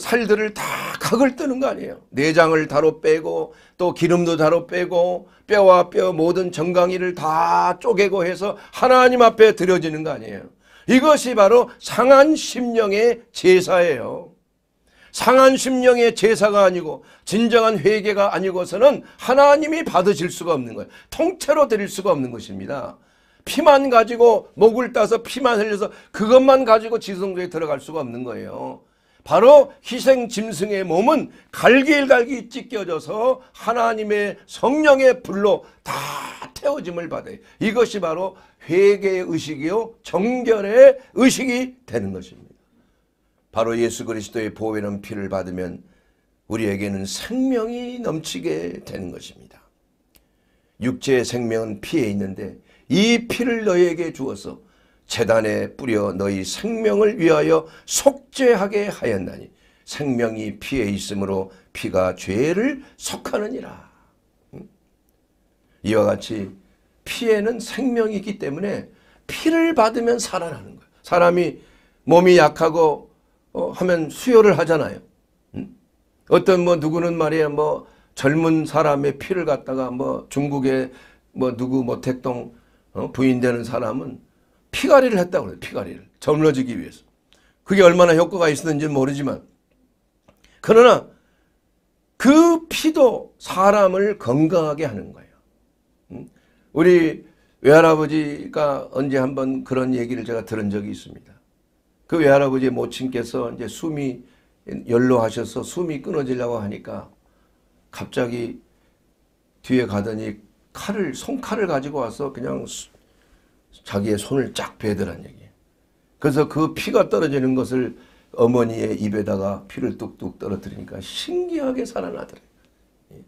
살들을 다 각을 뜨는 거 아니에요. 내장을 다로 빼고 또 기름도 다로 빼고 뼈와 뼈 모든 정강이를 다 쪼개고 해서 하나님 앞에 드려지는 거 아니에요. 이것이 바로 상한 심령의 제사예요. 상한 심령의 제사가 아니고 진정한 회개가 아니고서는 하나님이 받으실 수가 없는 거예요. 통째로 드릴 수가 없는 것입니다. 피만 가지고 목을 따서 피만 흘려서 그것만 가지고 지성소에 들어갈 수가 없는 거예요. 바로 희생 짐승의 몸은 갈기갈기 찢겨져서 하나님의 성령의 불로 다 태워짐을 받아요. 이것이 바로 회개의 의식이요 정결의 의식이 되는 것입니다. 바로 예수 그리스도의 보혜는 피를 받으면 우리에게는 생명이 넘치게 되는 것입니다. 육체의 생명은 피에 있는데 이 피를 너희에게 주어서 재단에 뿌려 너희 생명을 위하여 속죄하게 하였나니 생명이 피에 있으므로 피가 죄를 속하느니라. 이와 같이 피에는 생명이기 때문에 피를 받으면 살아나는 거예요. 사람이 몸이 약하고 어, 하면 수요를 하잖아요. 음? 어떤 뭐 누구는 말이야 뭐 젊은 사람의 피를 갖다가 뭐 중국의 뭐 누구 모택동 뭐 어? 부인 되는 사람은 피가리를 했다고 그래요. 피가리를. 젊어지기 위해서. 그게 얼마나 효과가 있었는지는 모르지만 그러나 그 피도 사람을 건강하게 하는 거예요. 음? 우리 외할아버지가 언제 한번 그런 얘기를 제가 들은 적이 있습니다. 그 외할아버지 모친께서 이제 숨이 연로하셔서 숨이 끊어지려고 하니까 갑자기 뒤에 가더니 칼을 손칼을 가지고 와서 그냥 자기의 손을 쫙 베더란 얘기예요. 그래서 그 피가 떨어지는 것을 어머니의 입에다가 피를 뚝뚝 떨어뜨리니까 신기하게 살아나더래요. 예.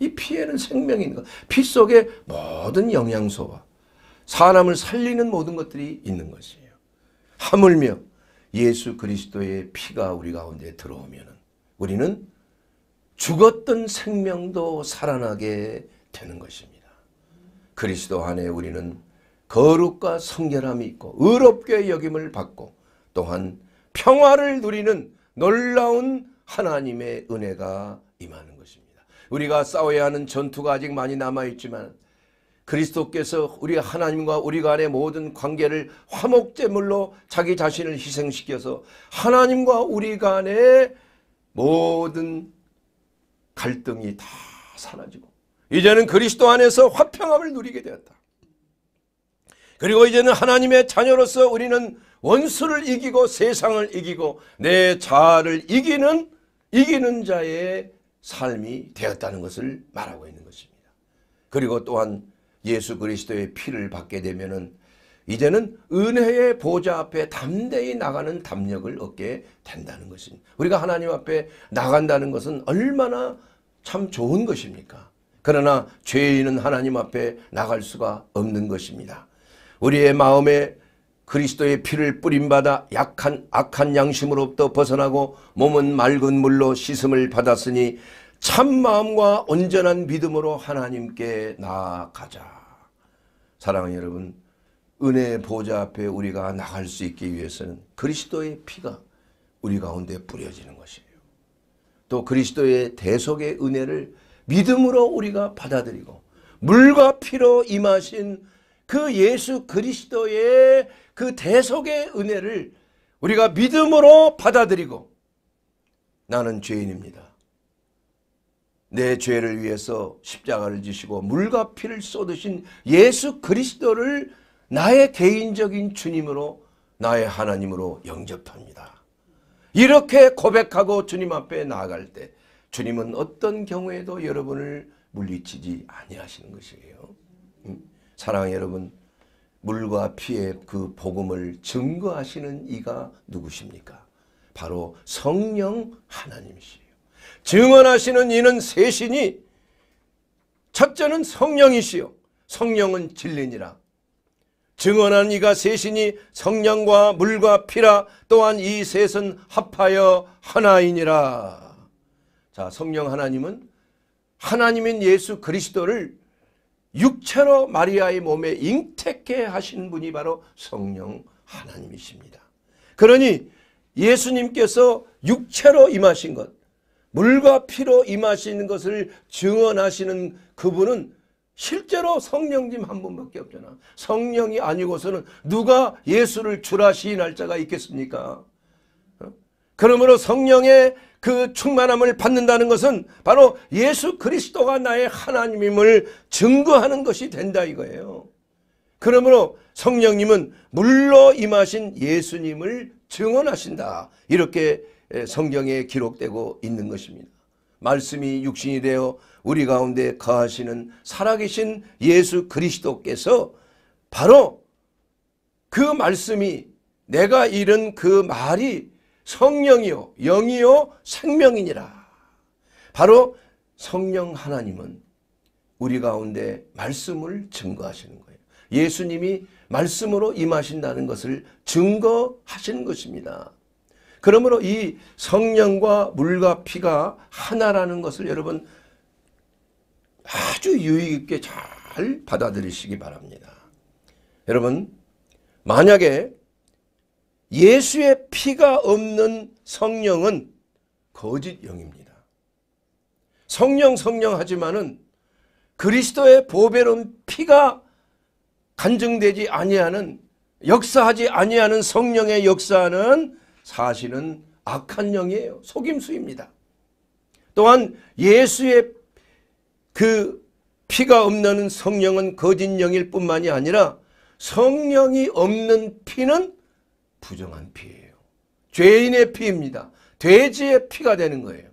이 피에는 생명이 있는 것. 피 속에 모든 영양소와 사람을 살리는 모든 것들이 있는 것이에요. 하물며 예수 그리스도의 피가 우리 가운데 들어오면 우리는 죽었던 생명도 살아나게 되는 것입니다. 그리스도 안에 우리는 거룩과 성결함이 있고 의롭게 여김을 받고 또한 평화를 누리는 놀라운 하나님의 은혜가 임하는 것입니다. 우리가 싸워야 하는 전투가 아직 많이 남아있지만 그리스도께서 우리 하나님과 우리 간의 모든 관계를 화목제물로 자기 자신을 희생시켜서 하나님과 우리 간의 모든 갈등이 다 사라지고 이제는 그리스도 안에서 화평함을 누리게 되었다. 그리고 이제는 하나님의 자녀로서 우리는 원수를 이기고 세상을 이기고 내 자아를 이기는 이기는 자의 삶이 되었다는 것을 말하고 있는 것입니다. 그리고 또한 예수 그리스도의 피를 받게 되면은 이제는 은혜의 보좌 앞에 담대히 나가는 담력을 얻게 된다는 것입니다. 우리가 하나님 앞에 나간다는 것은 얼마나 참 좋은 것입니까? 그러나 죄인은 하나님 앞에 나갈 수가 없는 것입니다. 우리의 마음에 그리스도의 피를 뿌림받아 약한 악한 양심으로부터 벗어나고 몸은 맑은 물로 씻음을 받았으니 참마음과 온전한 믿음으로 하나님께 나아가자. 사랑하는 여러분 은혜의 보좌 앞에 우리가 나갈 수 있기 위해서는 그리스도의 피가 우리 가운데 뿌려지는 것이에요. 또 그리스도의 대속의 은혜를 믿음으로 우리가 받아들이고 물과 피로 임하신 그 예수 그리스도의 그 대속의 은혜를 우리가 믿음으로 받아들이고 나는 죄인입니다. 내 죄를 위해서 십자가를 지시고 물과 피를 쏟으신 예수 그리스도를 나의 개인적인 주님으로 나의 하나님으로 영접합니다. 이렇게 고백하고 주님 앞에 나아갈 때 주님은 어떤 경우에도 여러분을 물리치지 아니하시는 것이에요. 음? 사랑 여러분 물과 피의 그 복음을 증거하시는 이가 누구십니까? 바로 성령 하나님이시에요. 증언하시는 이는 셋이니 첫째는 성령이시요 성령은 진리니라. 증언한 이가 셋이 성령과 물과 피라 또한 이 셋은 합하여 하나이니라. 자 성령 하나님은 하나님인 예수 그리스도를 육체로 마리아의 몸에 잉태케 하신 분이 바로 성령 하나님이십니다. 그러니 예수님께서 육체로 임하신 것 물과 피로 임하시는 것을 증언하시는 그분은 실제로 성령님 한 분밖에 없잖아. 성령이 아니고서는 누가 예수를 주라시인 할 자가 있겠습니까? 어? 그러므로 성령의 그 충만함을 받는다는 것은 바로 예수 그리스도가 나의 하나님임을 증거하는 것이 된다 이거예요. 그러므로 성령님은 물로 임하신 예수님을 증언하신다. 이렇게 예, 성경에 기록되고 있는 것입니다. 말씀이 육신이 되어 우리 가운데 거하시는 살아계신 예수 그리스도께서 바로 그 말씀이 내가 잃은 그 말이 성령이요 영이요 생명이니라. 바로 성령 하나님은 우리 가운데 말씀을 증거하시는 거예요. 예수님이 말씀으로 임하신다는 것을 증거하시는 것입니다. 그러므로 이 성령과 물과 피가 하나라는 것을 여러분 아주 유익있게 잘 받아들이시기 바랍니다. 여러분 만약에 예수의 피가 없는 성령은 거짓 영입니다. 성령 성령 하지만은 그리스도의 보배로운 피가 간증되지 아니하는 역사하지 아니하는 성령의 역사는 사실은 악한 영이에요. 속임수입니다. 또한 예수의 그 피가 없는 성령은 거짓 영일 뿐만이 아니라 성령이 없는 피는 부정한 피예요. 죄인의 피입니다. 돼지의 피가 되는 거예요.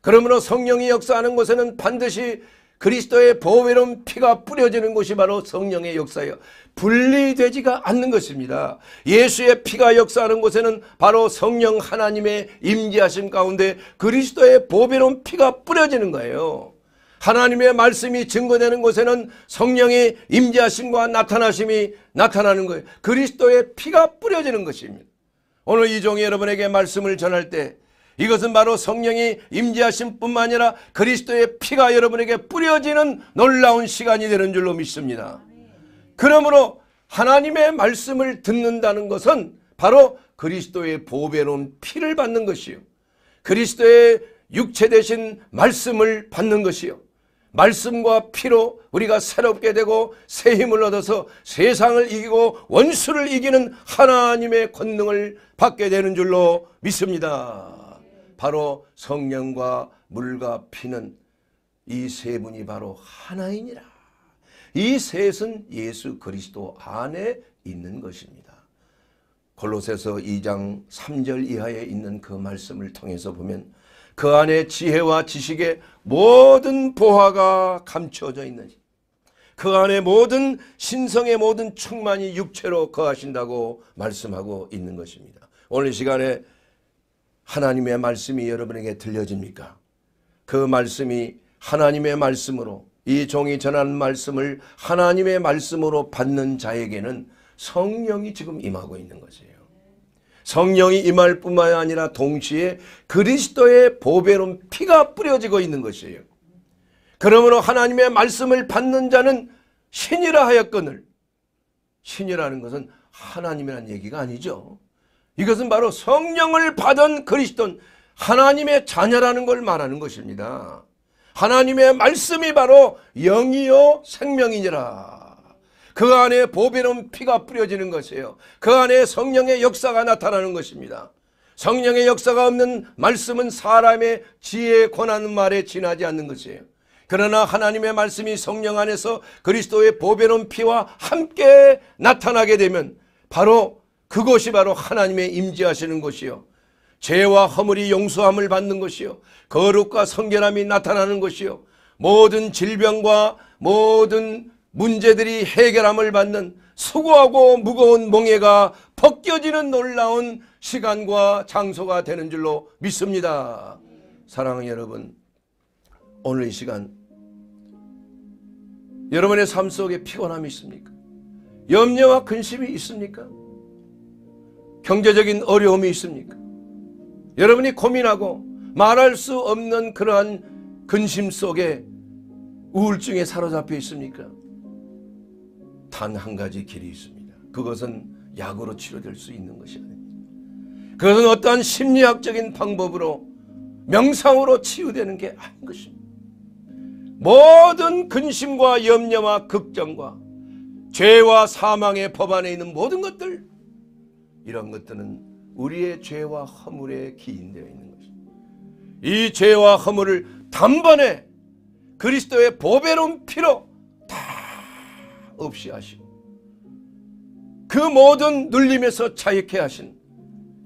그러므로 성령이 역사하는 곳에는 반드시 그리스도의 보배로운 피가 뿌려지는 것이 바로 성령의 역사예요. 분리되지가 않는 것입니다. 예수의 피가 역사하는 곳에는 바로 성령 하나님의 임재하심 가운데 그리스도의 보배로운 피가 뿌려지는 거예요. 하나님의 말씀이 증거되는 곳에는 성령의 임재하심과 나타나심이 나타나는 거예요. 그리스도의 피가 뿌려지는 것입니다. 오늘 이종이 여러분에게 말씀을 전할 때 이것은 바로 성령이 임재하신 뿐만 아니라 그리스도의 피가 여러분에게 뿌려지는 놀라운 시간이 되는 줄로 믿습니다. 그러므로 하나님의 말씀을 듣는다는 것은 바로 그리스도의 보배로운 피를 받는 것이요. 그리스도의 육체 대신 말씀을 받는 것이요. 말씀과 피로 우리가 새롭게 되고 새 힘을 얻어서 세상을 이기고 원수를 이기는 하나님의 권능을 받게 되는 줄로 믿습니다. 바로 성령과 물과 피는 이 세 분이 바로 하나이니라. 이 셋은 예수 그리스도 안에 있는 것입니다. 골로새서 2장 3절 이하에 있는 그 말씀을 통해서 보면 그 안에 지혜와 지식의 모든 보화가 감추져 있는 그 안에 모든 신성의 모든 충만이 육체로 거하신다고 말씀하고 있는 것입니다. 오늘 시간에 하나님의 말씀이 여러분에게 들려집니까? 그 말씀이 하나님의 말씀으로 이 종이 전한 말씀을 하나님의 말씀으로 받는 자에게는 성령이 지금 임하고 있는 것이에요. 성령이 임할 뿐만 아니라 동시에 그리스도의 보배로운 피가 뿌려지고 있는 것이에요. 그러므로 하나님의 말씀을 받는 자는 신이라 하였거늘 신이라는 것은 하나님이란 얘기가 아니죠. 이것은 바로 성령을 받은 그리스도인 하나님의 자녀라는 걸 말하는 것입니다. 하나님의 말씀이 바로 영이요 생명이니라. 그 안에 보배로운 피가 뿌려지는 것이에요. 그 안에 성령의 역사가 나타나는 것입니다. 성령의 역사가 없는 말씀은 사람의 지혜에 권하는 말에 지나지 않는 것이에요. 그러나 하나님의 말씀이 성령 안에서 그리스도의 보배로운 피와 함께 나타나게 되면 바로 그것이 바로 하나님의 임재하시는 것이요. 죄와 허물이 용서함을 받는 것이요. 거룩과 성결함이 나타나는 것이요. 모든 질병과 모든 문제들이 해결함을 받는 수고하고 무거운 몽해가 벗겨지는 놀라운 시간과 장소가 되는 줄로 믿습니다. 사랑하는 여러분 오늘 이 시간 여러분의 삶 속에 피곤함이 있습니까? 염려와 근심이 있습니까? 경제적인 어려움이 있습니까? 여러분이 고민하고 말할 수 없는 그러한 근심 속에 우울증에 사로잡혀 있습니까? 단 한 가지 길이 있습니다. 그것은 약으로 치료될 수 있는 것이 아닙니다. 그것은 어떠한 심리학적인 방법으로 명상으로 치유되는 게 아닌 것입니다. 모든 근심과 염려와 걱정과 죄와 사망의 법 안에 있는 모든 것들 이런 것들은 우리의 죄와 허물에 기인되어 있는 것입니다. 이 죄와 허물을 단번에 그리스도의 보배로운 피로 다 없이 하시고 그 모든 눌림에서 자유케 하신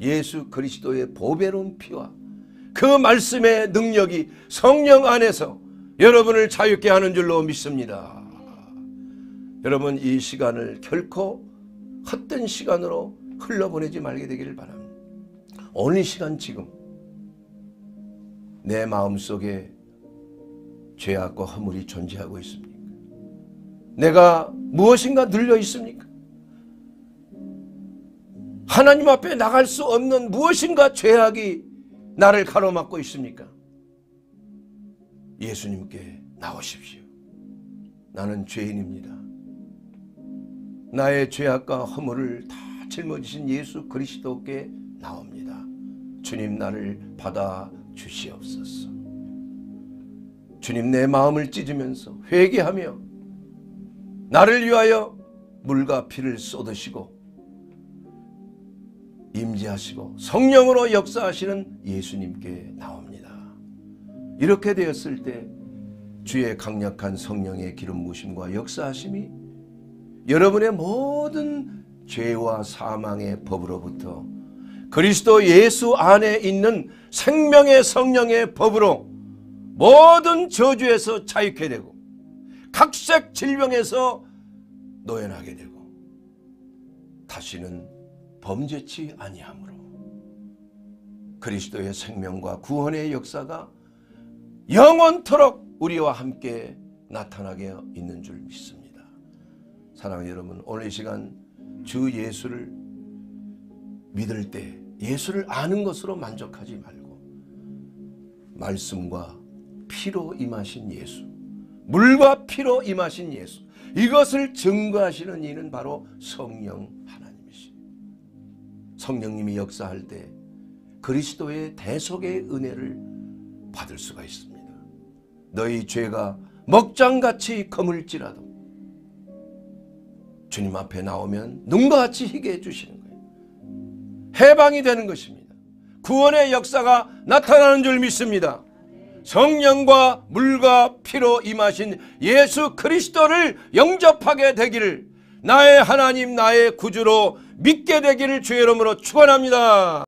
예수 그리스도의 보배로운 피와 그 말씀의 능력이 성령 안에서 여러분을 자유케 하는 줄로 믿습니다. 여러분 이 시간을 결코 헛된 시간으로 흘러보내지 말게 되기를 바랍니다. 어느 시간 지금 내 마음속에 죄악과 허물이 존재하고 있습니까? 내가 무엇인가 늘려 있습니까? 하나님 앞에 나갈 수 없는 무엇인가 죄악이 나를 가로막고 있습니까? 예수님께 나오십시오. 나는 죄인입니다. 나의 죄악과 허물을 다 짊어지신 예수 그리스도께 나옵니다. 주님 나를 받아 주시옵소서. 주님 내 마음을 찢으면서 회개하며 나를 위하여 물과 피를 쏟으시고 임재하시고 성령으로 역사하시는 예수님께 나옵니다. 이렇게 되었을 때 주의 강력한 성령의 기름 부심과 역사하심이 여러분의 모든 죄와 사망의 법으로부터 그리스도 예수 안에 있는 생명의 성령의 법으로 모든 저주에서 자유케 되고 각색 질병에서 노연하게 되고 다시는 범죄치 아니하므로 그리스도의 생명과 구원의 역사가 영원토록 우리와 함께 나타나게 있는 줄 믿습니다. 사랑하는 여러분 오늘 이 시간 주 예수를 믿을 때 예수를 아는 것으로 만족하지 말고 말씀과 피로 임하신 예수 물과 피로 임하신 예수 이것을 증거하시는 이는 바로 성령 하나님이시니 성령님이 역사할 때 그리스도의 대속의 은혜를 받을 수가 있습니다 너희 죄가 먹장같이 검물지라도 주님 앞에 나오면 눈과 같이 희게 해주시는 거예요. 해방이 되는 것입니다. 구원의 역사가 나타나는 줄 믿습니다. 성령과 물과 피로 임하신 예수 그리스도를 영접하게 되기를 나의 하나님 나의 구주로 믿게 되기를 주의 이름으로 축원합니다.